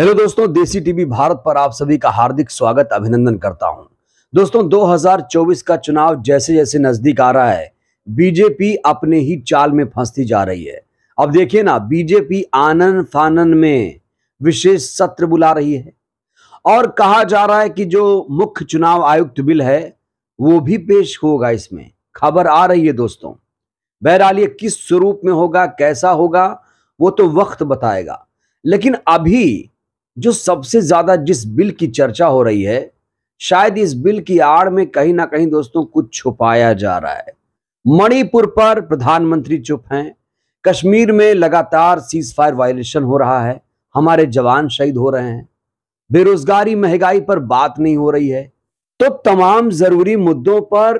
hello दोस्तों देसी TV Bharat पर आप सभी का हार्दिक स्वागत अभिनंदन करता हूं दोस्तों 2024 का चुनाव जैसे जैसे नजदीक आ रहा है बीजेपी अपने ही चाल में फंसती जा रही है अब देखिए ना बीजेपी आनंद फानन में विशेष सत्र बुला रही है और कहा जा रहा है कि जो मुख्य चुनाव आयुक्त बिल है वो भी पेश होगा इसमें खबर आ रही है दोस्तों बहरहाल ये किस स्वरूप में होगा कैसा होगा वो तो वक्त बताएगा लेकिन अभी जो सबसे ज़्यादा जिस बिल की चर्चा हो रही है शायद इस बिल की आड़ में कहीं ना कहीं दोस्तों कुछ छुपाया जा रहा है मणिपुर पर प्रधानमंत्री चुप हैं कश्मीर में लगातार सीज फायर वायलेशन हो रहा है हमारे जवान शहीद हो रहे हैं बेरोजगारी महंगाई पर बात नहीं हो रही है तो तमाम जरूरी मुद्दों पर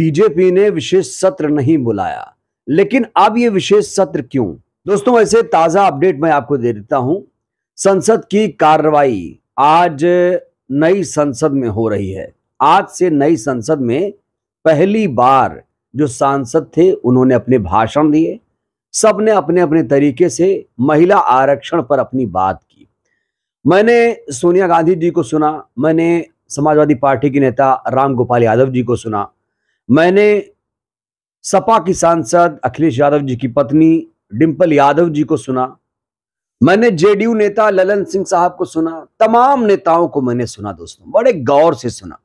बीजेपी ने विशेष सत्र नहीं बुलाया लेकिन अब ये विशेष सत्र क्यों दोस्तों ऐसे ताजा अपडेट मैं आपको दे देता हूं संसद की कार्रवाई आज नई संसद में हो रही है आज से नई संसद में पहली बार जो सांसद थे उन्होंने अपने भाषण दिए सबने अपने अपने तरीके से महिला आरक्षण पर अपनी बात की मैंने सोनिया गांधी जी को सुना मैंने समाजवादी पार्टी के नेता राम गोपाल यादव जी को सुना मैंने सपा की सांसद अखिलेश यादव जी की पत्नी डिम्पल यादव जी को सुना मैंने जेडीयू नेता ललन सिंह साहब को सुना तमाम नेताओं को मैंने सुना दोस्तों बड़े गौर से सुना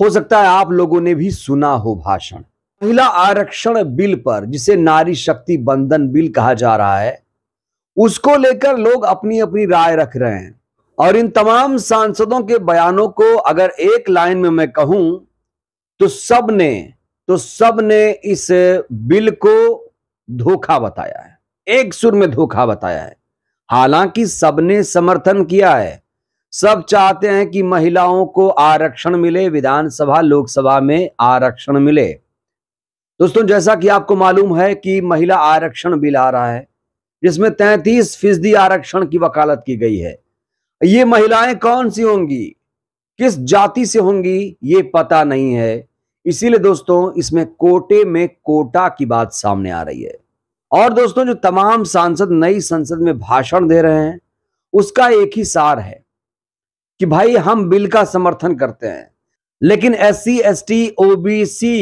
हो सकता है आप लोगों ने भी सुना हो भाषण महिला आरक्षण बिल पर जिसे नारी शक्ति बंधन बिल कहा जा रहा है उसको लेकर लोग अपनी अपनी राय रख रहे हैं और इन तमाम सांसदों के बयानों को अगर एक लाइन में मैं कहूं तो सबने तो सब ने इस बिल को धोखा बताया है एक सुर में धोखा बताया है हालांकि सबने समर्थन किया है सब चाहते हैं कि महिलाओं को आरक्षण मिले विधानसभा लोकसभा में आरक्षण मिले दोस्तों जैसा कि आपको मालूम है कि महिला आरक्षण बिल आ रहा है जिसमें तैतीस फीसदी आरक्षण की वकालत की गई है ये महिलाएं कौन सी होंगी किस जाति से होंगी ये पता नहीं है इसीलिए दोस्तों इसमें कोटे में कोटा की बात सामने आ रही है और दोस्तों जो तमाम सांसद नई संसद में भाषण दे रहे हैं उसका एक ही सार है कि भाई हम बिल का समर्थन करते हैं लेकिन S C S T OBC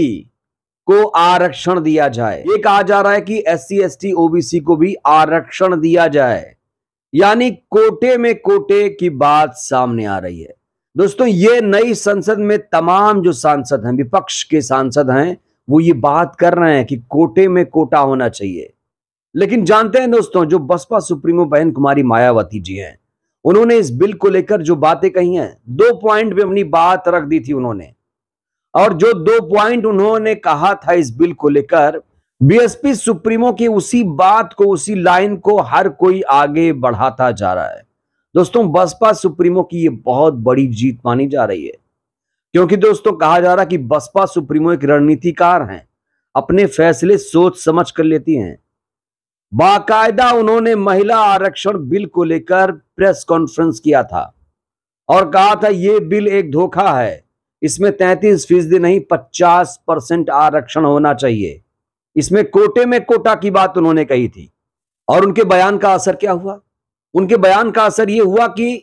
को आरक्षण दिया जाए ये कहा जा रहा है कि S C S T OBC को भी आरक्षण दिया जाए यानी कोटे में कोटे की बात सामने आ रही है दोस्तों ये नई संसद में तमाम जो सांसद हैं विपक्ष के सांसद हैं वो ये बात कर रहे हैं कि कोटे में कोटा होना चाहिए लेकिन जानते हैं दोस्तों जो बसपा सुप्रीमो बहन कुमारी मायावती जी हैं उन्होंने इस बिल को लेकर जो बातें कही हैं दो पॉइंट में अपनी बात रख दी थी उन्होंने और जो दो पॉइंट उन्होंने कहा था इस बिल को लेकर बीएसपी सुप्रीमो की उसी बात को उसी लाइन को हर कोई आगे बढ़ाता जा रहा है दोस्तों बसपा सुप्रीमो की ये बहुत बड़ी जीत मानी जा रही है क्योंकि दोस्तों कहा जा रहा कि बसपा सुप्रीमो एक रणनीतिकार हैं अपने फैसले सोच समझ कर लेती हैं बाकायदा उन्होंने महिला आरक्षण बिल को लेकर प्रेस कॉन्फ्रेंस किया था और कहा था ये बिल एक धोखा है इसमें तैतीस फीसदी नहीं पचास परसेंट आरक्षण होना चाहिए इसमें कोटे में कोटा की बात उन्होंने कही थी और उनके बयान का असर क्या हुआ उनके बयान का असर यह हुआ कि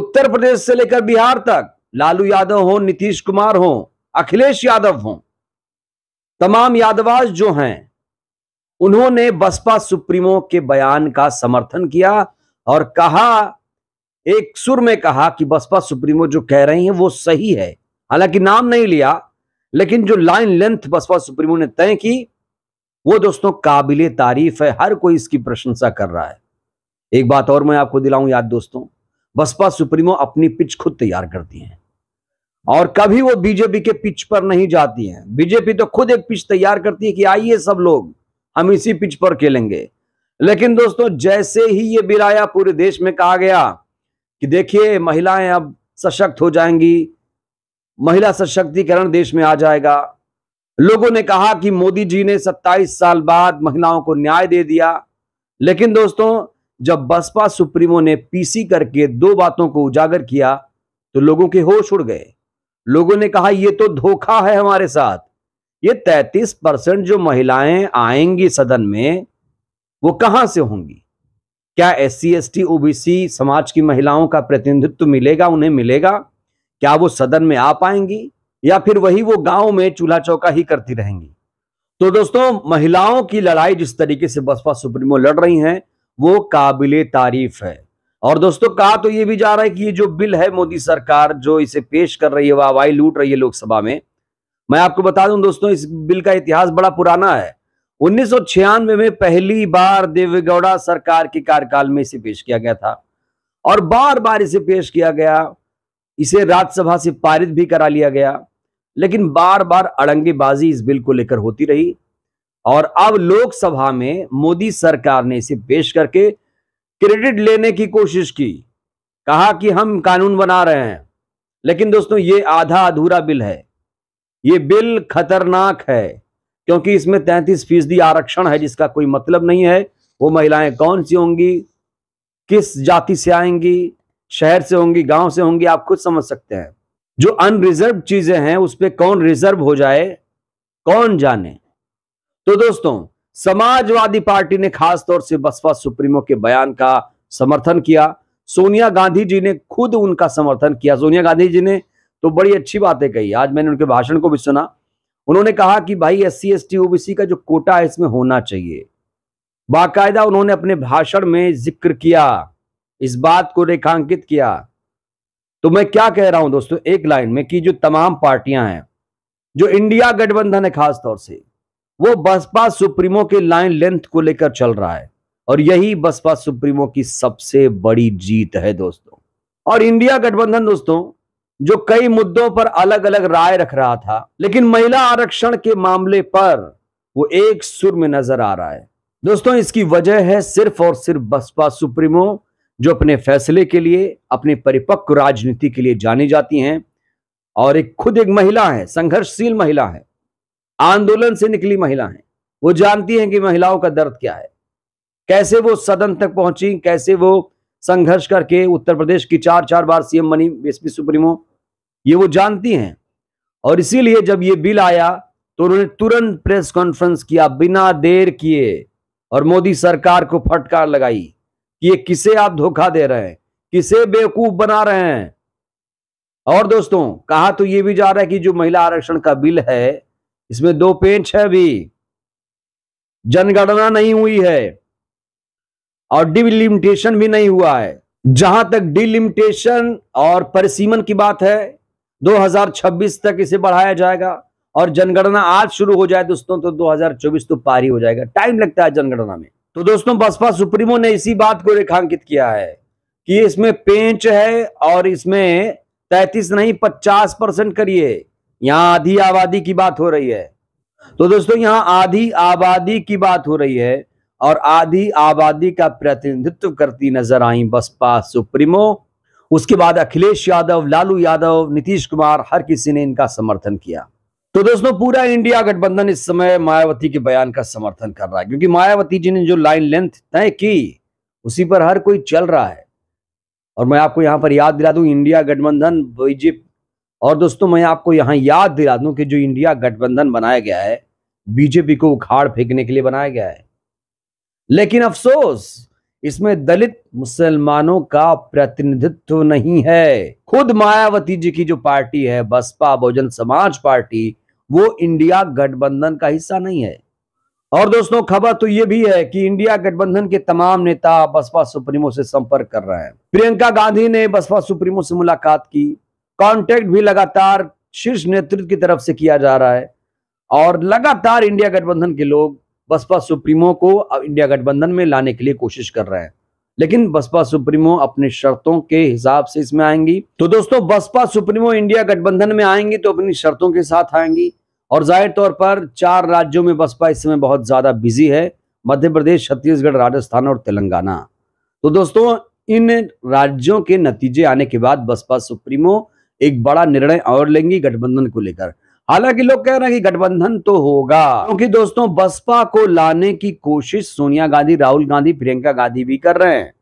उत्तर प्रदेश से लेकर बिहार तक लालू यादव हो नीतीश कुमार हो अखिलेश यादव हो तमाम यादवाज जो हैं उन्होंने बसपा सुप्रीमो के बयान का समर्थन किया और कहा एक सुर में कहा कि बसपा सुप्रीमो जो कह रहे हैं वो सही है हालांकि नाम नहीं लिया लेकिन जो लाइन लेंथ बसपा सुप्रीमो ने तय की वो दोस्तों काबिल तारीफ है हर कोई इसकी प्रशंसा कर रहा है एक बात और मैं आपको दिलाऊं याद दोस्तों बसपा सुप्रीमो अपनी पिच खुद तैयार करती हैं और कभी वो बीजेपी के पिच पर नहीं जाती है बीजेपी तो खुद एक पिच तैयार करती है कि आइए सब लोग हम इसी पिच पर खेलेंगे लेकिन दोस्तों जैसे ही ये बिराया पूरे देश में कहा गया कि देखिए महिलाएं अब सशक्त हो जाएंगी महिला सशक्तिकरण देश में आ जाएगा लोगों ने कहा कि मोदी जी ने 27 साल बाद महिलाओं को न्याय दे दिया लेकिन दोस्तों जब बसपा सुप्रीमो ने पीसी करके दो बातों को उजागर किया तो लोगों के होश उड़ गए लोगों ने कहा यह तो धोखा है हमारे साथ ये तैतीस परसेंट जो महिलाएं आएंगी सदन में वो कहां से होंगी क्या S C S T OBC समाज की महिलाओं का प्रतिनिधित्व मिलेगा उन्हें मिलेगा क्या वो सदन में आ पाएंगी या फिर वही वो गांव में चूल्हा चौका ही करती रहेंगी तो दोस्तों महिलाओं की लड़ाई जिस तरीके से बसपा सुप्रीमो लड़ रही हैं वो काबिल तारीफ है और दोस्तों कहा तो ये भी जा रहा है कि ये जो बिल है मोदी सरकार जो इसे पेश कर रही है वाहवाही लूट रही है लोकसभा में मैं आपको बता दूं दोस्तों इस बिल का इतिहास बड़ा पुराना है उन्नीस में पहली बार देवेगौड़ा सरकार के कार्यकाल में इसे पेश किया गया था और बार बार इसे पेश किया गया इसे राज्यसभा से पारित भी करा लिया गया लेकिन बार बार अड़ंगेबाजी इस बिल को लेकर होती रही और अब लोकसभा में मोदी सरकार ने इसे पेश करके क्रेडिट लेने की कोशिश की कहा कि हम कानून बना रहे हैं लेकिन दोस्तों ये आधा अधूरा बिल है ये बिल खतरनाक है क्योंकि इसमें तैंतीस फीसदी आरक्षण है जिसका कोई मतलब नहीं है वो महिलाएं कौन सी होंगी किस जाति से आएंगी शहर से होंगी गांव से होंगी आप खुद समझ सकते हैं जो अनरिजर्व चीजें हैं उस पर कौन रिजर्व हो जाए कौन जाने तो दोस्तों समाजवादी पार्टी ने खासतौर से बसपा सुप्रीमो के बयान का समर्थन किया सोनिया गांधी जी ने खुद उनका समर्थन किया सोनिया गांधी जी ने तो बड़ी अच्छी बातें कही आज मैंने उनके भाषण को भी सुना उन्होंने कहा कि भाई S C S T OBC का जो कोटा है इसमें होना चाहिए बाकायदा उन्होंने अपने भाषण में जिक्र किया इस बात को रेखांकित किया तो मैं क्या कह रहा हूं दोस्तों एक लाइन में कि जो तमाम पार्टियां हैं जो इंडिया गठबंधन है खासतौर से वो बसपा सुप्रीमो के लाइन लेंथ को लेकर चल रहा है और यही बसपा सुप्रीमो की सबसे बड़ी जीत है दोस्तों और इंडिया गठबंधन दोस्तों जो कई मुद्दों पर अलग अलग राय रख रहा था लेकिन महिला आरक्षण के मामले पर वो एक सुर में नजर आ रहा है दोस्तों इसकी वजह है सिर्फ और सिर्फ बसपा सुप्रीमो जो अपने फैसले के लिए अपने परिपक्व राजनीति के लिए जानी जाती हैं और एक खुद एक महिला है संघर्षशील महिला है आंदोलन से निकली महिला हैं वो जानती हैं कि महिलाओं का दर्द क्या है कैसे वो सदन तक पहुंची कैसे वो संघर्ष करके उत्तर प्रदेश की चार चार बार सीएम बनी बीएसपी सुप्रीमो ये वो जानती हैं और इसीलिए जब ये बिल आया तो उन्होंने तुरंत प्रेस कॉन्फ्रेंस किया बिना देर किए और मोदी सरकार को फटकार लगाई कि ये किसे आप धोखा दे रहे हैं किसे बेवकूफ बना रहे हैं और दोस्तों कहा तो ये भी जा रहा है कि जो महिला आरक्षण का बिल है इसमें दो पेंच है भी जनगणना नहीं हुई है और डिलिमिटेशन भी नहीं हुआ है जहां तक डिलिमिटेशन और परिसीमन की बात है 2026 तक इसे बढ़ाया जाएगा और जनगणना आज शुरू हो जाए दोस्तों तो 2024 तो पारी हो जाएगा टाइम लगता है जनगणना में तो दोस्तों बसपा सुप्रीमो ने इसी बात को रेखांकित किया है कि इसमें पेंच है और इसमें तैतीस नहीं पचास परसेंट करिए यहां आधी आबादी की बात हो रही है तो दोस्तों यहाँ आधी आबादी की बात हो रही है और आधी आबादी का प्रतिनिधित्व करती नजर आई बसपा सुप्रीमो उसके बाद अखिलेश यादव लालू यादव नीतीश कुमार हर किसी ने इनका समर्थन किया तो दोस्तों पूरा इंडिया गठबंधन इस समय मायावती के बयान का समर्थन कर रहा है क्योंकि मायावती जी ने जो लाइन लेंथ तय की उसी पर हर कोई चल रहा है और मैं आपको यहां पर याद दिला दूं इंडिया गठबंधन बीजेपी और दोस्तों मैं आपको यहाँ याद दिला दूं कि जो इंडिया गठबंधन बनाया गया है बीजेपी को उखाड़ फेंकने के लिए बनाया गया है लेकिन अफसोस इसमें दलित मुसलमानों का प्रतिनिधित्व नहीं है खुद मायावती जी की जो पार्टी है बसपा बहुजन समाज पार्टी वो इंडिया गठबंधन का हिस्सा नहीं है और दोस्तों खबर तो ये भी है कि इंडिया गठबंधन के तमाम नेता बसपा सुप्रीमो से संपर्क कर रहे हैं प्रियंका गांधी ने बसपा सुप्रीमो से मुलाकात की कांटेक्ट भी लगातार शीर्ष नेतृत्व की तरफ से किया जा रहा है और लगातार इंडिया गठबंधन के लोग बसपा सुप्रीमो को इंडिया गठबंधन में लाने के लिए कोशिश कर रहे हैं लेकिन बसपा सुप्रीमो अपनी शर्तों के हिसाब से इसमें आएंगी तो दोस्तों बसपा सुप्रीमो इंडिया गठबंधन में आएंगी तो अपनी शर्तों के साथ आएंगी और जाहिर तौर पर चार राज्यों में बसपा इस समय बहुत ज्यादा बिजी है मध्य प्रदेश छत्तीसगढ़ राजस्थान और तेलंगाना तो दोस्तों इन राज्यों के नतीजे आने के बाद बसपा सुप्रीमो एक बड़ा निर्णय और लेंगी गठबंधन को लेकर हालांकि लोग कह रहे हैं कि गठबंधन तो होगा क्योंकि दोस्तों बसपा को लाने की कोशिश सोनिया गांधी राहुल गांधी प्रियंका गांधी भी कर रहे हैं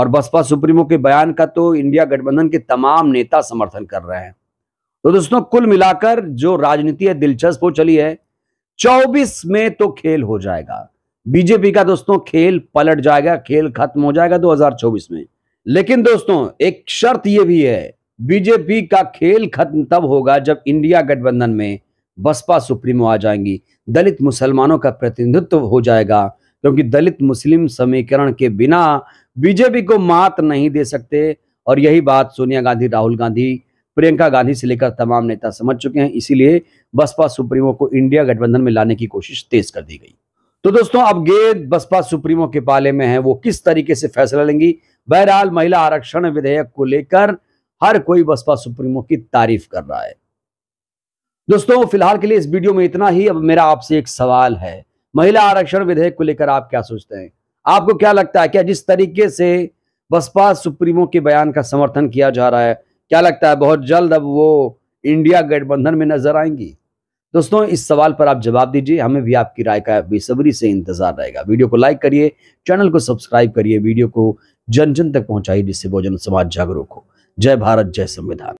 और बसपा सुप्रीमो के बयान का तो इंडिया गठबंधन के तमाम नेता समर्थन कर रहे हैं तो दोस्तों कुल मिलाकर जो राजनीति है दिलचस्प हो चली है चौबीस में तो खेल हो जाएगा बीजेपी का दोस्तों खेल पलट जाएगा खेल खत्म हो जाएगा 2024 में लेकिन दोस्तों एक शर्त यह भी है बीजेपी का खेल खत्म तब होगा जब इंडिया गठबंधन में बसपा सुप्रीमो आ जाएंगी दलित मुसलमानों का प्रतिनिधित्व हो जाएगा क्योंकि दलित मुस्लिम समीकरण के बिना बीजेपी को मात नहीं दे सकते और यही बात सोनिया गांधी राहुल गांधी प्रियंका गांधी से लेकर तमाम नेता समझ चुके हैं इसीलिए बसपा सुप्रीमो को इंडिया गठबंधन में लाने की कोशिश तेज कर दी गई तो दोस्तों अब गेंद बसपा सुप्रीमो के पाले में है वो किस तरीके से फैसला लेंगी बहरहाल महिला आरक्षण विधेयक को लेकर हर कोई बसपा सुप्रीमो की तारीफ कर रहा है दोस्तों फिलहाल के लिए इस वीडियो में इतना ही अब मेरा आपसे एक सवाल है महिला आरक्षण विधेयक को लेकर आप क्या सोचते हैं आपको क्या लगता है क्या जिस तरीके से बसपा सुप्रीमो के बयान का समर्थन किया जा रहा है क्या लगता है बहुत जल्द अब वो इंडिया गठबंधन में नजर आएंगी दोस्तों इस सवाल पर आप जवाब दीजिए हमें भी आपकी राय का बेसब्री से इंतजार रहेगा वीडियो को लाइक करिए चैनल को सब्सक्राइब करिए वीडियो को जन जन तक पहुंचाइए जिससे बहुजन समाज जागरूक हो जय भारत जय संविधान